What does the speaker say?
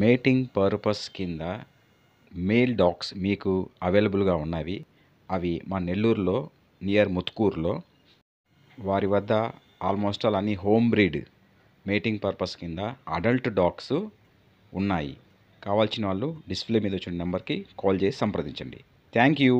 mating purpose కింద male dogs మీకు అవైలబుల్గా ఉన్నవి అవి మా నెల్లూరులో నియర్ ముత్కూరులో వారి వద్ద ఆల్మోస్ట్ ఆల్ అన్ని హోమ్ బ్రీడ్ మేటింగ్ పర్పస్ కింద అడల్ట్ డాగ్స్ ఉన్నాయి కావాల్సిన వాళ్ళు డిస్ప్లే మీద వచ్చిన నెంబర్కి కాల్ చేసి సంప్రదించండి థ్యాంక్ యూ